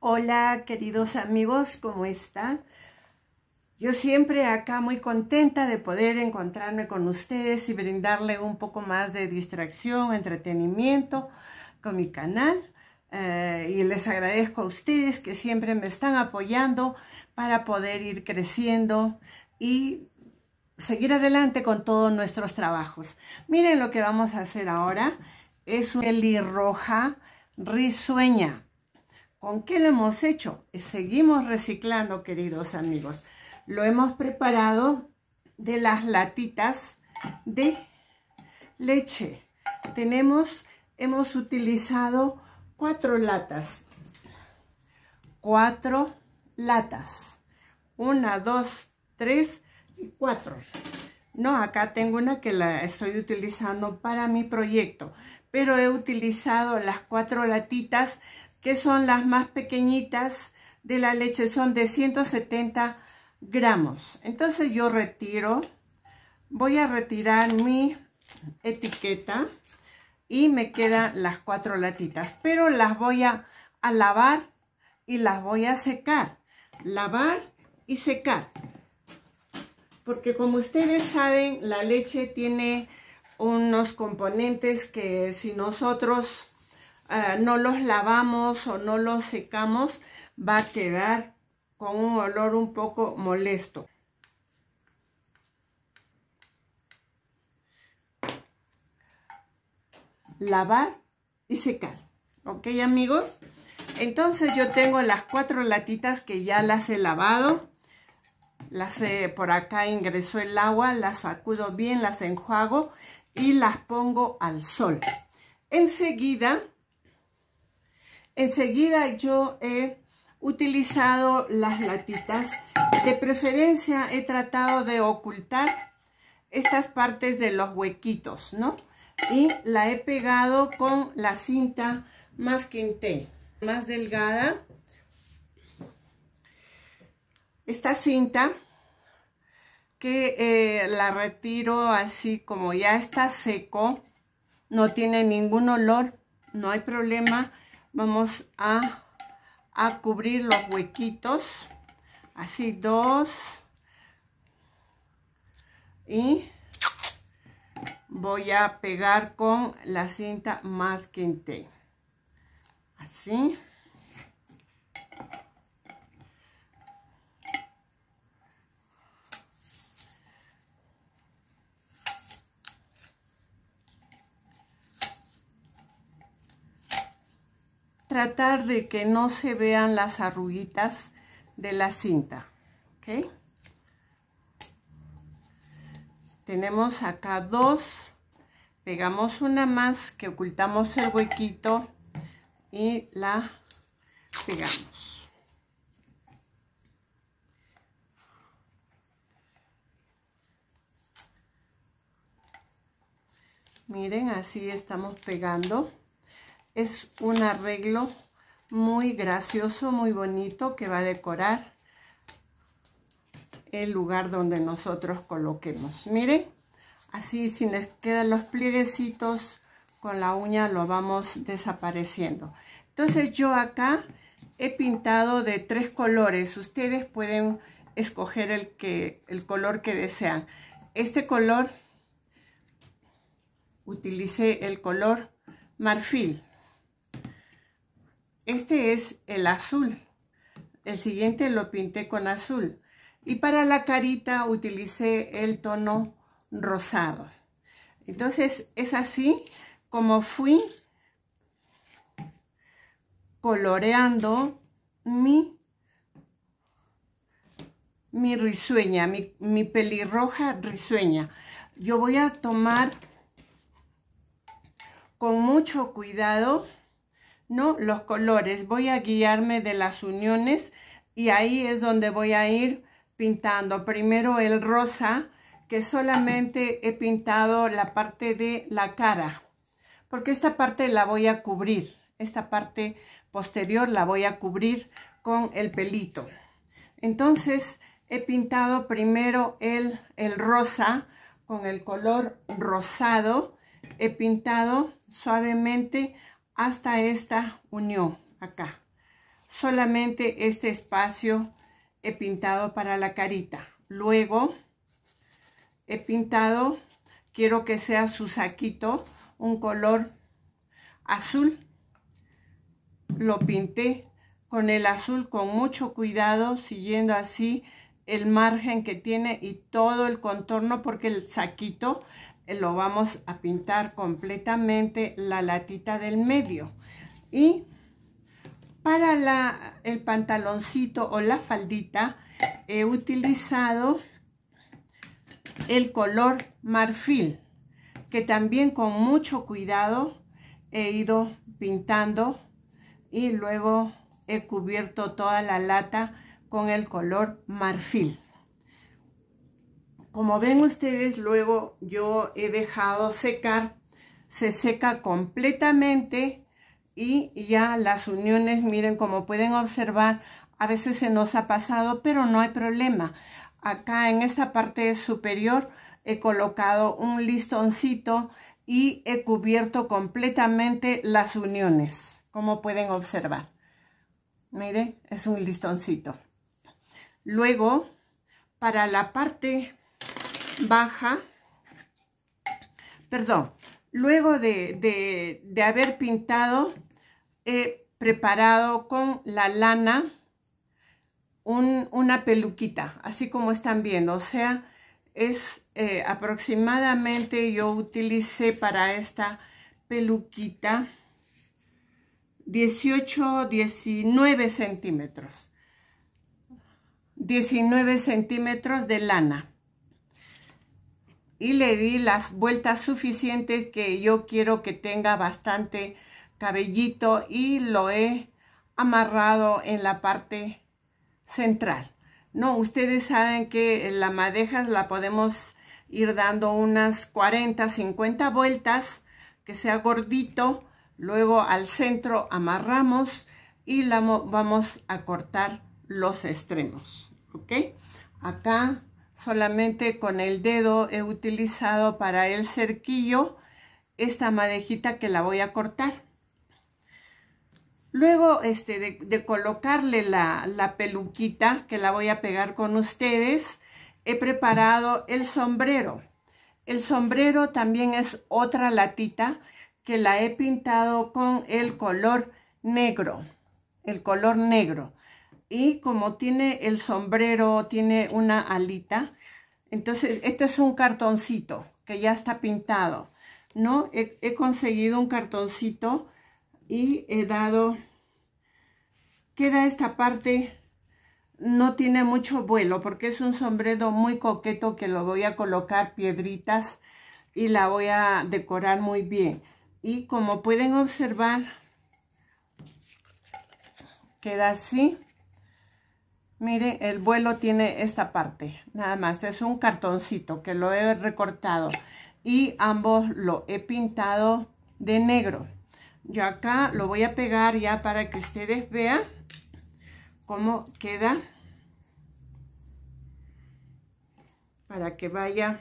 Hola queridos amigos, ¿cómo están? Yo siempre acá muy contenta de poder encontrarme con ustedes y brindarle un poco más de distracción, entretenimiento con mi canal. Eh, y les agradezco a ustedes que siempre me están apoyando para poder ir creciendo y seguir adelante con todos nuestros trabajos. Miren lo que vamos a hacer ahora. Es una roja risueña ¿Con qué lo hemos hecho? Seguimos reciclando, queridos amigos. Lo hemos preparado de las latitas de leche. Tenemos, hemos utilizado cuatro latas. Cuatro latas. Una, dos, tres y cuatro. No, acá tengo una que la estoy utilizando para mi proyecto. Pero he utilizado las cuatro latitas que son las más pequeñitas de la leche, son de 170 gramos. Entonces yo retiro, voy a retirar mi etiqueta y me quedan las cuatro latitas, pero las voy a, a lavar y las voy a secar. Lavar y secar. Porque como ustedes saben, la leche tiene unos componentes que si nosotros eh, no los lavamos o no los secamos, va a quedar con un olor un poco molesto. Lavar y secar. ¿Ok, amigos? Entonces yo tengo las cuatro latitas que ya las he lavado. Las he, por acá ingresó el agua, las sacudo bien, las enjuago y las pongo al sol. Enseguida Enseguida yo he utilizado las latitas. De preferencia he tratado de ocultar estas partes de los huequitos, ¿no? Y la he pegado con la cinta más quinté, más delgada. Esta cinta que eh, la retiro así como ya está seco, no tiene ningún olor, no hay problema vamos a, cubrir los huequitos así dos y voy a pegar con la cinta más quente, así tratar de que no se vean las arruguitas de la cinta. ¿Ok? Tenemos acá dos. Pegamos una más que ocultamos el huequito y la pegamos. Miren, así estamos pegando. Es un arreglo muy gracioso, muy bonito que va a decorar el lugar donde nosotros coloquemos. Miren, así si les quedan los plieguecitos con la uña lo vamos desapareciendo. Entonces yo acá he pintado de tres colores. Ustedes pueden escoger el, que, el color que desean. Este color, utilicé el color marfil. Este es el azul. El siguiente lo pinté con azul. Y para la carita utilicé el tono rosado. Entonces es así como fui coloreando mi, mi risueña, mi, mi pelirroja risueña. Yo voy a tomar con mucho cuidado ¿no? Los colores, voy a guiarme de las uniones y ahí es donde voy a ir pintando. Primero el rosa, que solamente he pintado la parte de la cara, porque esta parte la voy a cubrir, esta parte posterior la voy a cubrir con el pelito. Entonces he pintado primero el, el rosa con el color rosado, he pintado suavemente hasta esta unión acá. Solamente este espacio he pintado para la carita. Luego he pintado, quiero que sea su saquito, un color azul. Lo pinté con el azul con mucho cuidado, siguiendo así el margen que tiene y todo el contorno, porque el saquito eh, lo vamos a pintar completamente la latita del medio. Y para el pantaloncito o la faldita he utilizado el color marfil, que también con mucho cuidado he ido pintando y luego he cubierto toda la lata con el color marfil como ven ustedes, luego yo he dejado secar, se seca completamente y ya las uniones, miren, como pueden observar, a veces se nos ha pasado, pero no hay problema. Acá en esta parte superior he colocado un listoncito y he cubierto completamente las uniones, como pueden observar. Miren, es un listoncito. Luego, para la parte baja, perdón, luego de, haber pintado, he preparado con la lana una peluquita, así como están viendo, o sea, es eh, aproximadamente yo utilicé para esta peluquita 18, 19 centímetros. 19 centímetros de lana y le di las vueltas suficientes que yo quiero que tenga bastante cabellito y lo he amarrado en la parte central. No, ustedes saben que la madeja la podemos ir dando unas 40, 50 vueltas, que sea gordito, luego al centro amarramos y la vamos a cortar los extremos, ¿ok? Acá solamente con el dedo he utilizado para el cerquillo esta madejita que la voy a cortar. Luego este, de, colocarle la, la, peluquita que la voy a pegar con ustedes, he preparado el sombrero. El sombrero también es otra latita que la he pintado con el color negro, el color negro y como tiene el sombrero, tiene una alita, entonces este es un cartoncito que ya está pintado, ¿no? He, he conseguido un cartoncito y he dado, queda esta parte, no tiene mucho vuelo porque es un sombrero muy coqueto que lo voy a colocar piedritas y la voy a decorar muy bien. Y como pueden observar, queda así. Mire, el vuelo tiene esta parte, nada más. Es un cartoncito que lo he recortado y ambos lo he pintado de negro. Yo acá lo voy a pegar ya para que ustedes vean cómo queda para que vaya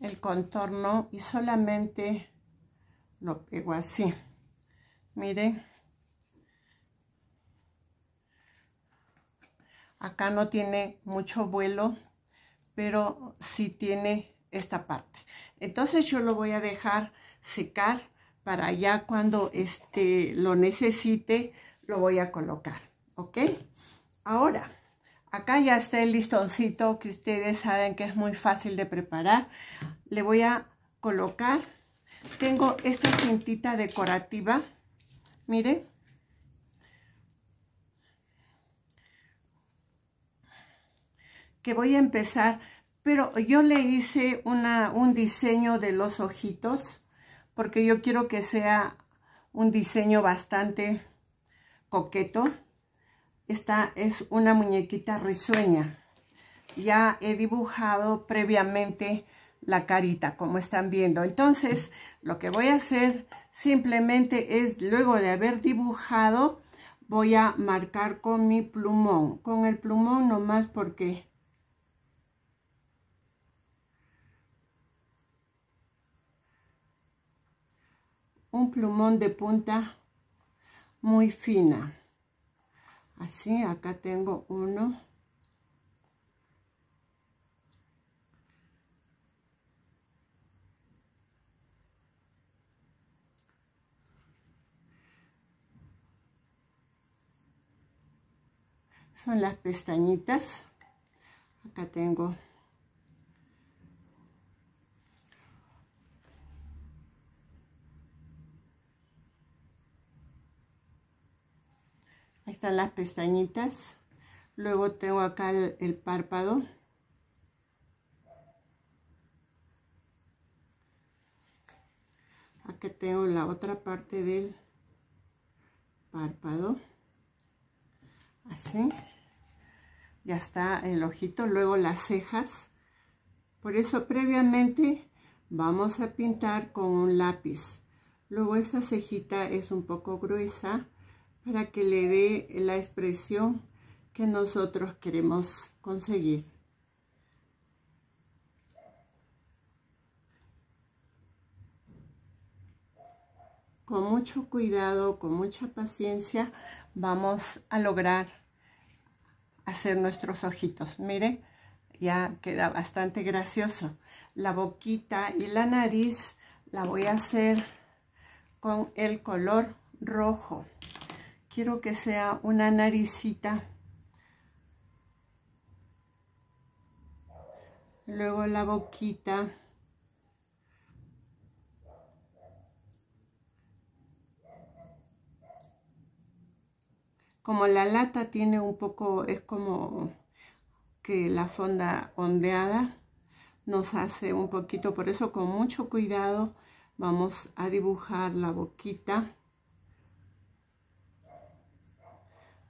el contorno y solamente lo pego así. Miren. Acá no tiene mucho vuelo, pero sí tiene esta parte. Entonces yo lo voy a dejar secar para ya cuando este, lo necesite lo voy a colocar. ¿Ok? Ahora Acá ya está el listoncito que ustedes saben que es muy fácil de preparar. Le voy a colocar, tengo esta cintita decorativa, mire, Que voy a empezar, pero yo le hice un diseño de los ojitos, porque yo quiero que sea un diseño bastante coqueto. Esta es una muñequita risueña. Ya he dibujado previamente la carita, como están viendo. Entonces, lo que voy a hacer simplemente es, luego de haber dibujado, voy a marcar con mi plumón. Con el plumón nomás porque... Un plumón de punta muy fina así acá tengo uno son las pestañitas acá tengo las pestañitas. Luego tengo acá el, párpado. Aquí tengo la otra parte del párpado. Así. Ya está el ojito. Luego las cejas. Por eso previamente vamos a pintar con un lápiz. Luego esta cejita es un poco gruesa para que le dé la expresión que nosotros queremos conseguir. Con mucho cuidado, con mucha paciencia, vamos a lograr hacer nuestros ojitos. Mire, ya queda bastante gracioso. La boquita y la nariz la voy a hacer con el color rojo quiero que sea una naricita. Luego la boquita. Como la lata tiene un poco, es como que la fonda ondeada nos hace un poquito, por eso con mucho cuidado vamos a dibujar la boquita.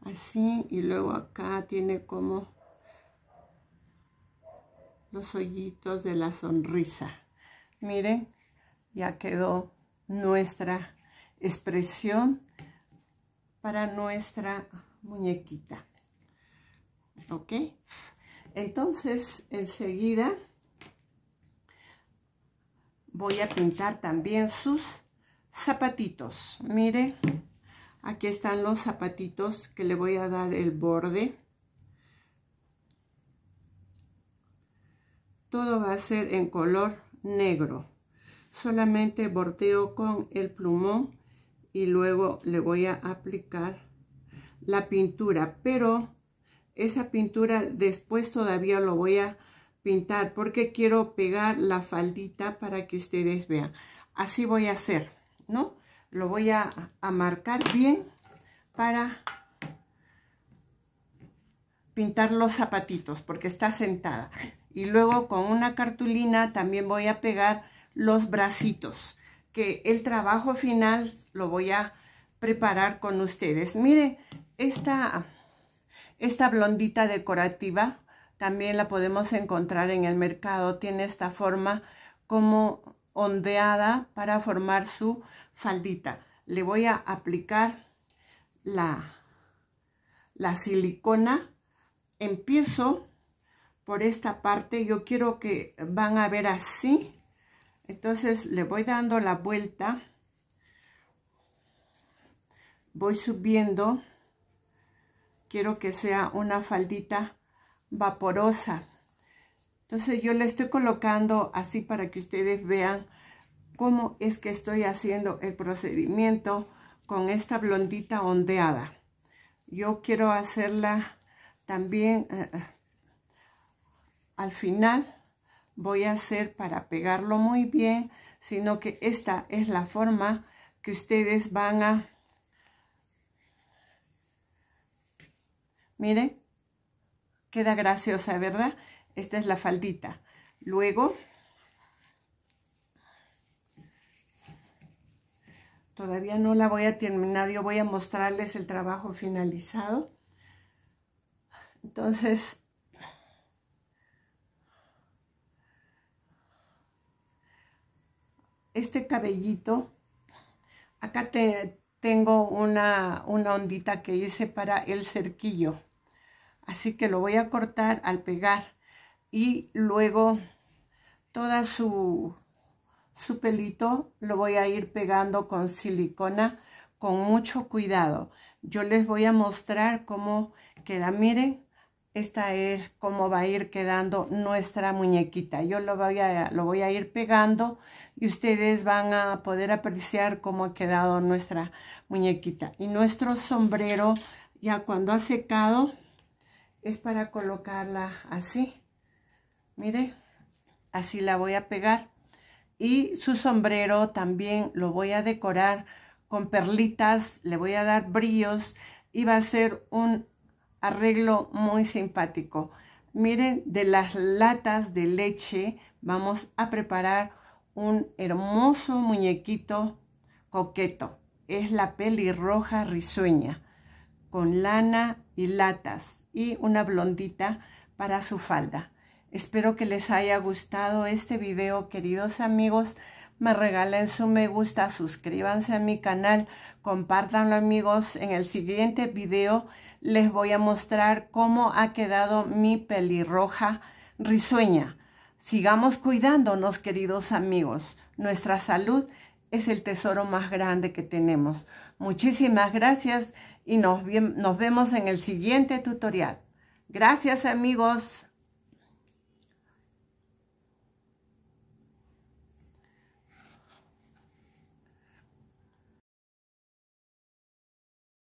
así y luego acá tiene como los hoyitos de la sonrisa. Miren, ya quedó nuestra expresión para nuestra muñequita. ¿Ok? Entonces, enseguida voy a pintar también sus zapatitos. Mire, Aquí están los zapatitos que le voy a dar el borde. Todo va a ser en color negro. Solamente bordeo con el plumón y luego le voy a aplicar la pintura. Pero esa pintura después todavía lo voy a pintar porque quiero pegar la faldita para que ustedes vean. Así voy a hacer, ¿no? lo voy a, marcar bien para pintar los zapatitos porque está sentada. Y luego con una cartulina también voy a pegar los bracitos, que el trabajo final lo voy a preparar con ustedes. Miren, esta, esta blondita decorativa también la podemos encontrar en el mercado. Tiene esta forma como ondeada para formar su faldita. Le voy a aplicar la, la silicona. Empiezo por esta parte. Yo quiero que van a ver así. Entonces le voy dando la vuelta. Voy subiendo. Quiero que sea una faldita vaporosa. Entonces yo le estoy colocando así para que ustedes vean cómo es que estoy haciendo el procedimiento con esta blondita ondeada. Yo quiero hacerla también eh, eh, al final. Voy a hacer para pegarlo muy bien, sino que esta es la forma que ustedes van a... Miren, queda graciosa, ¿verdad? Esta es la faldita. Luego, todavía no la voy a terminar, yo voy a mostrarles el trabajo finalizado. Entonces, este cabellito, acá te, tengo una, una ondita que hice para el cerquillo. Así que lo voy a cortar al pegar y luego toda su, su pelito lo voy a ir pegando con silicona con mucho cuidado. Yo les voy a mostrar cómo queda. Miren, esta es cómo va a ir quedando nuestra muñequita. Yo lo voy a, lo voy a ir pegando y ustedes van a poder apreciar cómo ha quedado nuestra muñequita. Y nuestro sombrero ya cuando ha secado es para colocarla así mire, así la voy a pegar. Y su sombrero también lo voy a decorar con perlitas, le voy a dar brillos y va a ser un arreglo muy simpático. Miren, de las latas de leche vamos a preparar un hermoso muñequito coqueto. Es la pelirroja risueña con lana y latas y una blondita para su falda. Espero que les haya gustado este video, queridos amigos. Me regalen su me gusta, suscríbanse a mi canal, compártanlo amigos. En el siguiente video les voy a mostrar cómo ha quedado mi pelirroja risueña. Sigamos cuidándonos, queridos amigos. Nuestra salud es el tesoro más grande que tenemos. Muchísimas gracias y nos vemos en el siguiente tutorial. Gracias amigos.